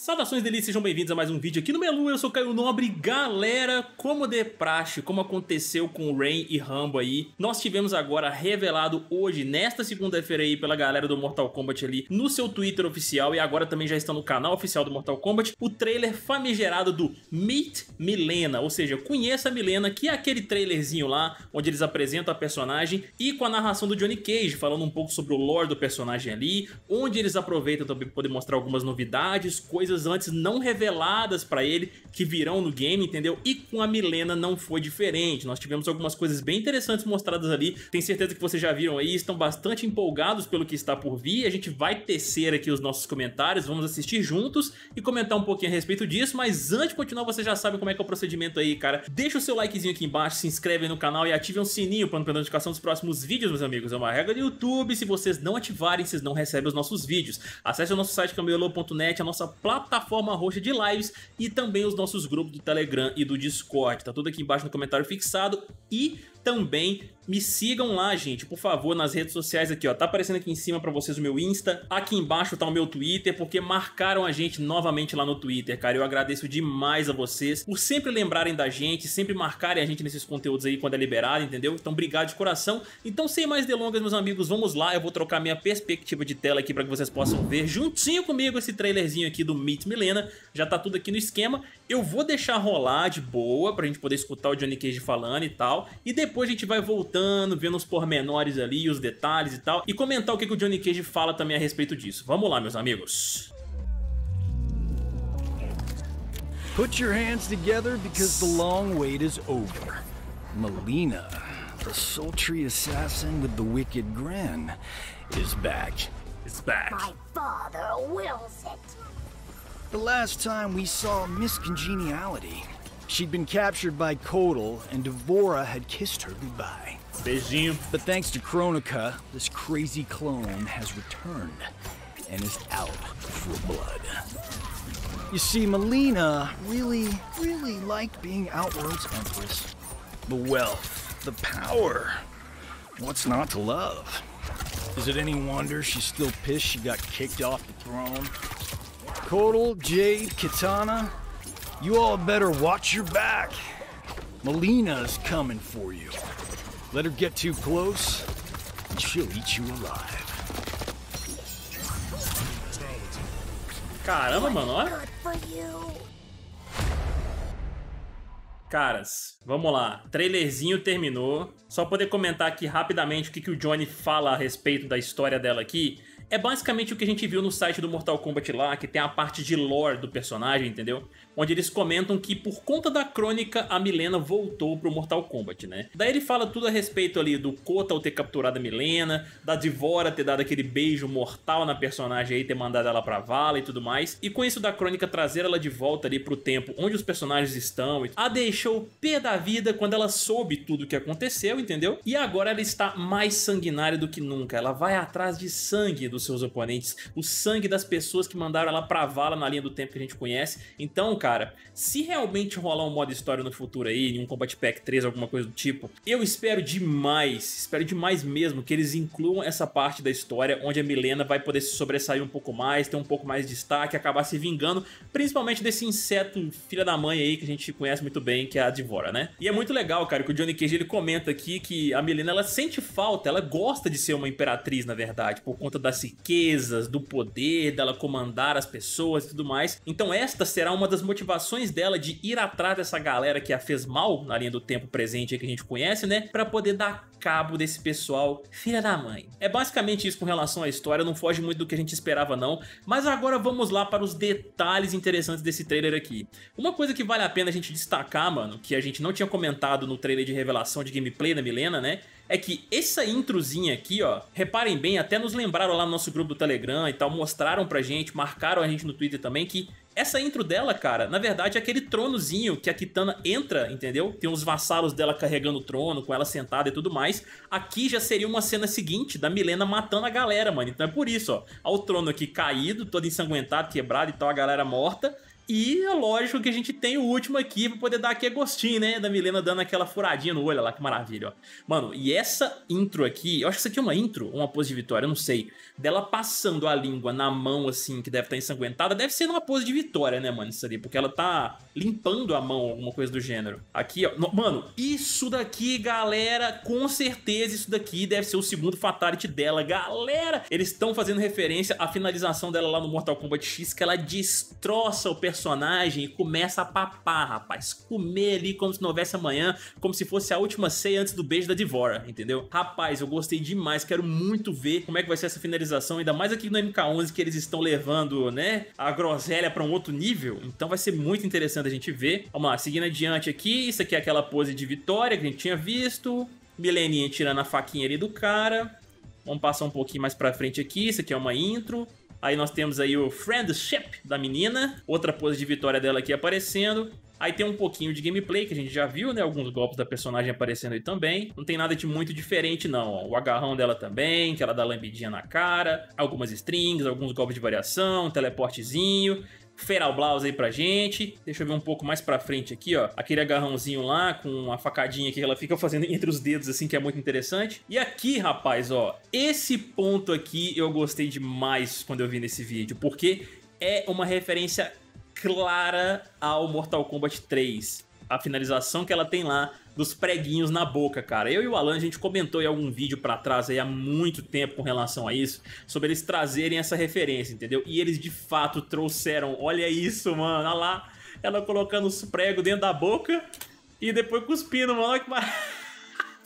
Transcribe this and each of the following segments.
Saudações delícias, sejam bem-vindos a mais um vídeo aqui no Melu, eu sou Caio Nobre. Galera, como de praxe, como aconteceu com Rain e Rambo aí, nós tivemos agora revelado hoje, nesta segunda-feira aí, pela galera do Mortal Kombat ali, no seu Twitter oficial e agora também já está no canal oficial do Mortal Kombat, o trailer famigerado do Meet Milena, ou seja, Conheça a Milena, que é aquele trailerzinho lá, onde eles apresentam a personagem e com a narração do Johnny Cage, falando um pouco sobre o lore do personagem ali, onde eles aproveitam também para poder mostrar algumas novidades, coisas coisas antes não reveladas para ele que virão no game, entendeu? E com a Milena não foi diferente. Nós tivemos algumas coisas bem interessantes mostradas ali. Tenho certeza que vocês já viram aí, estão bastante empolgados pelo que está por vir. A gente vai tecer aqui os nossos comentários, vamos assistir juntos e comentar um pouquinho a respeito disso. Mas antes de continuar, você já sabe como é que é o procedimento aí, cara. Deixa o seu likezinho aqui embaixo, se inscreve no canal e ative o um sininho para não perder a notificação dos próximos vídeos, meus amigos. É uma regra do YouTube. Se vocês não ativarem, vocês não recebem os nossos vídeos. Acesse o nosso site camelô.net, é a nossa plataforma plataforma roxa de lives e também os nossos grupos do Telegram e do Discord. Tá tudo aqui embaixo no comentário fixado e também. Me sigam lá, gente, por favor, nas redes sociais aqui, ó. Tá aparecendo aqui em cima para vocês o meu Insta, aqui embaixo tá o meu Twitter, porque marcaram a gente novamente lá no Twitter, cara. Eu agradeço demais a vocês por sempre lembrarem da gente, sempre marcarem a gente nesses conteúdos aí quando é liberado, entendeu? Então, obrigado de coração. Então, sem mais delongas, meus amigos, vamos lá. Eu vou trocar minha perspectiva de tela aqui para que vocês possam ver juntinho comigo esse trailerzinho aqui do Meet Milena. Já tá tudo aqui no esquema. Eu vou deixar rolar de boa pra gente poder escutar o Johnny Cage falando e tal. E depois depois a gente vai voltando, vendo os pormenores ali, os detalhes e tal, e comentar o que, que o Johnny Cage fala também a respeito disso. Vamos lá, meus amigos. Put your hands together because the long wait is over. Melina, the sultry assassin with the wicked grin, is back. Is back. My father wills it. The last time we saw miscongeniality, She'd been captured by Kodal, and Devora had kissed her goodbye. But thanks to Kronika, this crazy clone has returned and is out for blood. You see, Melina really, really liked being Outworld's Empress. The wealth, the power. What's not to love? Is it any wonder she's still pissed she got kicked off the throne? Kotal, Jade, Kitana, You all better watch your back. Melina's coming for you. Let her get too close, and she'll eat you alive. Caramba, mano, olha. Caras, vamos lá. Trailerzinho terminou. Só poder comentar aqui rapidamente o que, que o Johnny fala a respeito da história dela aqui. É basicamente o que a gente viu no site do Mortal Kombat lá, que tem a parte de lore do personagem, entendeu? onde eles comentam que por conta da crônica a Milena voltou pro Mortal Kombat, né? Daí ele fala tudo a respeito ali do Kota ter capturado a Milena, da Divora ter dado aquele beijo mortal na personagem aí, ter mandado ela pra vala e tudo mais. E com isso da crônica trazer ela de volta ali pro tempo onde os personagens estão. A deixou pé da vida quando ela soube tudo o que aconteceu, entendeu? E agora ela está mais sanguinária do que nunca. Ela vai atrás de sangue dos seus oponentes, o sangue das pessoas que mandaram ela pra vala na linha do tempo que a gente conhece. Então, cara, cara, se realmente rolar um modo história no futuro aí, um Combat Pack 3, alguma coisa do tipo, eu espero demais, espero demais mesmo que eles incluam essa parte da história onde a Milena vai poder se sobressair um pouco mais, ter um pouco mais de destaque, acabar se vingando, principalmente desse inseto filha da mãe aí que a gente conhece muito bem, que é a Divora, né? E é muito legal, cara, que o Johnny Cage ele comenta aqui que a Milena ela sente falta, ela gosta de ser uma imperatriz, na verdade, por conta das riquezas, do poder, dela comandar as pessoas e tudo mais. Então esta será uma das motivações motivações dela de ir atrás dessa galera que a fez mal na linha do tempo presente que a gente conhece, né? Para poder dar cabo desse pessoal, filha da mãe. É basicamente isso com relação à história, não foge muito do que a gente esperava não, mas agora vamos lá para os detalhes interessantes desse trailer aqui. Uma coisa que vale a pena a gente destacar, mano, que a gente não tinha comentado no trailer de revelação de gameplay da Milena, né? é que essa introzinha aqui, ó, reparem bem, até nos lembraram lá no nosso grupo do Telegram e tal, mostraram pra gente, marcaram a gente no Twitter também que essa intro dela, cara, na verdade é aquele tronozinho que a Kitana entra, entendeu? Tem os vassalos dela carregando o trono, com ela sentada e tudo mais. Aqui já seria uma cena seguinte da Milena matando a galera, mano. Então é por isso, ó. Ao trono aqui caído, todo ensanguentado, quebrado e tal, a galera morta. E é lógico que a gente tem o último aqui pra poder dar aqui a gostinho, né? Da Milena dando aquela furadinha no olho, olha lá, que maravilha, ó. Mano, e essa intro aqui, eu acho que isso aqui é uma intro, uma pose de vitória, eu não sei. Dela passando a língua na mão, assim, que deve estar tá ensanguentada, deve ser numa pose de vitória, né, mano? Isso ali, porque ela tá limpando a mão, alguma coisa do gênero. Aqui, ó. No, mano, isso daqui, galera, com certeza isso daqui deve ser o segundo Fatality dela, galera! Eles estão fazendo referência à finalização dela lá no Mortal Kombat X, que ela destroça o personagem personagem e começa a papar, rapaz. Comer ali como se não houvesse amanhã, como se fosse a última ceia antes do beijo da Divora, entendeu? Rapaz, eu gostei demais, quero muito ver como é que vai ser essa finalização, ainda mais aqui no MK11 que eles estão levando, né, a groselha para um outro nível. Então vai ser muito interessante a gente ver. Vamos lá, seguindo adiante aqui, isso aqui é aquela pose de vitória que a gente tinha visto. Mileninha tirando a faquinha ali do cara. Vamos passar um pouquinho mais pra frente aqui, isso aqui é uma intro. Aí nós temos aí o Friendship da menina, outra pose de vitória dela aqui aparecendo. Aí tem um pouquinho de gameplay que a gente já viu, né? Alguns golpes da personagem aparecendo aí também. Não tem nada de muito diferente, não. Ó. O agarrão dela também, que ela dá lambidinha na cara, algumas strings, alguns golpes de variação, um teleportezinho. Feral Blouse aí pra gente. Deixa eu ver um pouco mais pra frente aqui, ó. Aquele agarrãozinho lá com a facadinha que ela fica fazendo entre os dedos, assim, que é muito interessante. E aqui, rapaz, ó, esse ponto aqui eu gostei demais quando eu vi nesse vídeo, porque é uma referência clara ao Mortal Kombat 3. A finalização que ela tem lá dos preguinhos na boca, cara. Eu e o Alan, a gente comentou em algum vídeo para trás aí há muito tempo com relação a isso, sobre eles trazerem essa referência, entendeu? E eles de fato trouxeram. Olha isso, mano, olha lá, ela colocando os pregos dentro da boca e depois cuspindo, mano, olha que maravilha.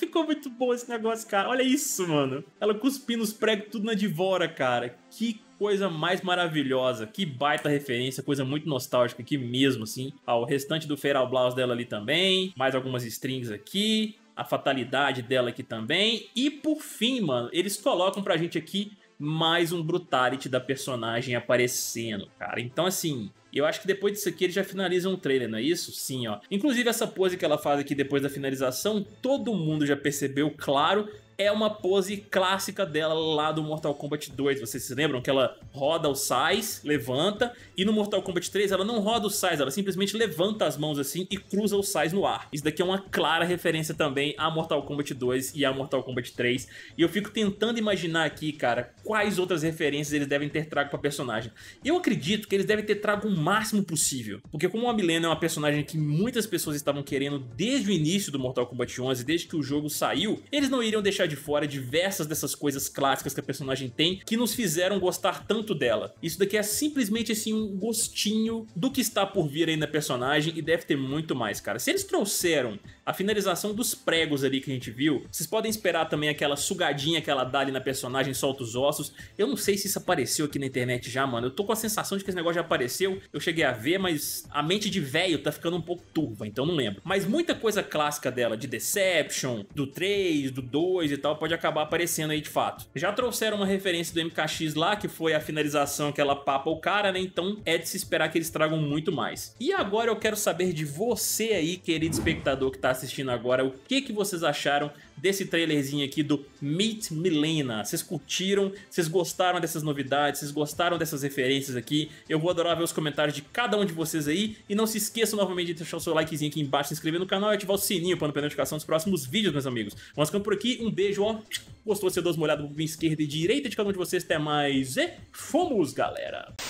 Ficou muito bom esse negócio, cara. Olha isso, mano. Ela cuspindo os pregos tudo na divora, cara. Que coisa mais maravilhosa. Que baita referência, coisa muito nostálgica aqui mesmo, assim. Ah, o restante do Feral Blouse dela ali também. Mais algumas strings aqui. A fatalidade dela aqui também. E por fim, mano, eles colocam pra gente aqui mais um brutality da personagem aparecendo, cara. Então, assim, e eu acho que depois disso aqui eles já finalizam o trailer, não é isso? Sim, ó. Inclusive essa pose que ela faz aqui depois da finalização, todo mundo já percebeu, claro, é uma pose clássica dela lá do Mortal Kombat 2. Vocês se lembram que ela roda o sais, levanta, e no Mortal Kombat 3 ela não roda o sais, ela simplesmente levanta as mãos assim e cruza o sais no ar. Isso daqui é uma clara referência também a Mortal Kombat 2 e a Mortal Kombat 3. E eu fico tentando imaginar aqui, cara, quais outras referências eles devem ter trago pra personagem. Eu acredito que eles devem ter trago o máximo possível, porque como a Milena é uma personagem que muitas pessoas estavam querendo desde o início do Mortal Kombat 11, desde que o jogo saiu, eles não iriam deixar deixar de fora diversas dessas coisas clássicas que a personagem tem que nos fizeram gostar tanto dela. Isso daqui é simplesmente assim um gostinho do que está por vir aí na personagem e deve ter muito mais, cara. Se eles trouxeram a finalização dos pregos ali que a gente viu, vocês podem esperar também aquela sugadinha que ela dá ali na personagem, solta os ossos. Eu não sei se isso apareceu aqui na internet já, mano. Eu tô com a sensação de que esse negócio já apareceu. Eu cheguei a ver, mas a mente de velho tá ficando um pouco turva, então não lembro. Mas muita coisa clássica dela, de Deception, do 3, do 2 e tal, pode acabar aparecendo aí de fato. Já trouxeram uma referência do MKX lá, que foi a finalização que ela papa o cara, né? Então é de se esperar que eles tragam muito mais. E agora eu quero saber de você aí, querido espectador que tá assistindo agora, o que, que vocês acharam desse trailerzinho aqui do Meet Milena. Vocês curtiram? Vocês gostaram dessas novidades? Vocês gostaram dessas referências aqui? Eu vou adorar ver os comentários de cada um de vocês aí. E não se esqueçam novamente de deixar o seu likezinho aqui embaixo, se inscrever no canal e ativar o sininho para não perder notificação dos próximos vídeos, meus amigos. Vamos ficando por aqui. Um beijo, ó. Gostou? Você dá uma olhada pro esquerda e direita de cada um de vocês. Até mais e fomos, galera!